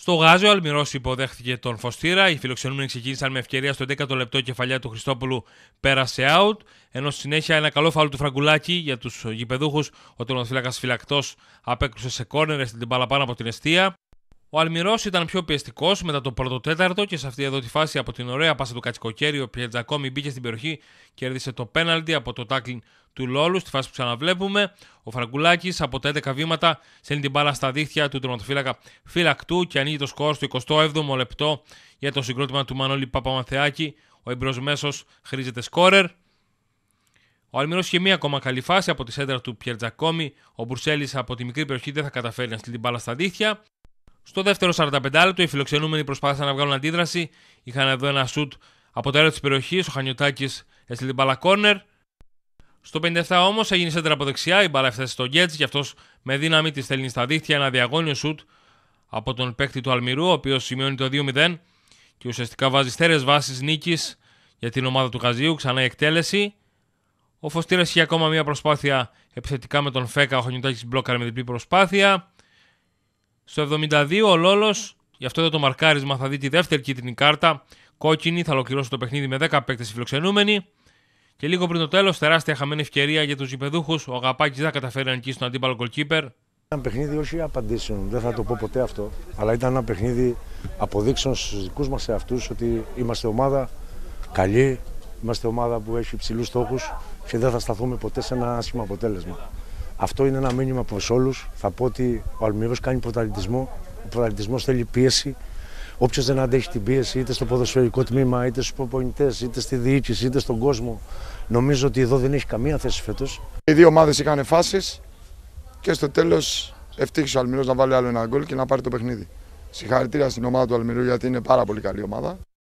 Στο Γάζο, ο Αλμυρός υποδέχθηκε τον Φωστήρα. Οι φιλοξενούμενοι ξεκίνησαν με ευκαιρία στο 10ο λεπτό. κεφαλιά του Χριστόπουλου πέρασε out. Ενώ συνέχεια ένα καλό φάουλ του Φραγκουλάκη για τους γηπεδούχους. Ο τερματοφύλακα φυλακτός απέκρουσε σε κόρνερ στην μπάλα από την αιστεία. Ο Αλμυρός ήταν πιο πιεστικός μετά το πρώτο τέταρτο και σε αυτή εδώ τη φάση από την ωραία πάσα του Κατσικοκέρι, ο Πιετζακόμι μπήκε στην περιοχή, κέρδισε το πέναλτι από το τάκλινγκ του Λόλου. Στη φάση που ξαναβλέπουμε, ο Φραγκουλάκης από τα 11 βήματα στέλνει την μπάλα στα δίχτυα του τροματοφύλακα φυλακτού και ανοίγει το σκορ στο 27ο λεπτό για το συγκρότημα του Μανώλη Παπαμαθεάκη. Ο εμπρός μέσος χρήζεται σκόρερ. Ο Αλμυρός είχε μία ακόμα καλή φάση από τη σέντρα του Πιερτζακόμι. Ο Μπουρσέλης από τη μικρή περιοχή δεν θα καταφέρει να στείλει την μπάλα στα δίχτυα. Στο δεύτερο 45 λεπτό οι φιλοξενούμενοι προσπάθησαν να βγάλουν αντίδραση. Είχαν εδώ ένα σουτ από το έργο της περιοχής. Ο Χανιωτάκης έστειλε την μπαλά κόρνερ. Στο 57 όμως έγινε σέντρα από δεξιά. Η μπαλά έφτασε στο Γκέτζ και αυτός με δύναμη τη στέλνει στα δίχτυα. Ένα διαγώνιο σουτ από τον παίκτη του Αλμυρού, ο οποίος σημειώνει το 2-0 και ουσιαστικά βάζει στέρες βάσει νίκης για την ομάδα του Καζίου, Ξανά η εκτέλεση. Ο Φωστήρας είχε ακόμα μια προσπάθεια επιθετικά με τον Φέκα. Ο Χανιωτάκης μπλόκαρε με διπλή προσπάθεια. Στο 72 ο Λόλος, γι' αυτό εδώ το μαρκάρισμα θα δει τη δεύτερη κίτρινη κάρτα. Κόκκινη, θα ολοκληρώσει το παιχνίδι με 10 παίκτε φιλοξενούμενοι. Και λίγο πριν το τέλος, τεράστια χαμένη ευκαιρία για τους γηπεδούχους. Ο Αγαπάκη δεν καταφέρει να νικήσει τον αντίπαλο goalkeeper. Ένα παιχνίδι όχι απαντήσεων, δεν θα το πω ποτέ αυτό. Αλλά ήταν ένα παιχνίδι αποδείξεων στους δικούς μας εαυτούς ότι είμαστε ομάδα καλή, είμαστε ομάδα που έχει υψηλούς στόχους και δεν θα σταθούμε ποτέ σε ένα άσχημο αποτέλεσμα. Αυτό είναι ένα μήνυμα προς όλους. Θα πω ότι ο Αλμυρός κάνει πρωταλλητισμό. Ο πρωταλητισμός θέλει πίεση. Όποιος δεν αντέχει την πίεση, είτε στο ποδοσφαιρικό τμήμα, είτε στους προπονητές, είτε στη διοίκηση, είτε στον κόσμο, νομίζω ότι εδώ δεν έχει καμία θέση φέτος. Οι δύο ομάδες είχαν φάσεις και στο τέλος ευτύχησε ο Αλμυρός να βάλει άλλο ένα γκολ και να πάρει το παιχνίδι. Συγχαρητήρια στην ομάδα του Αλμυρού γιατί είναι πάρα πολύ καλή ομάδα.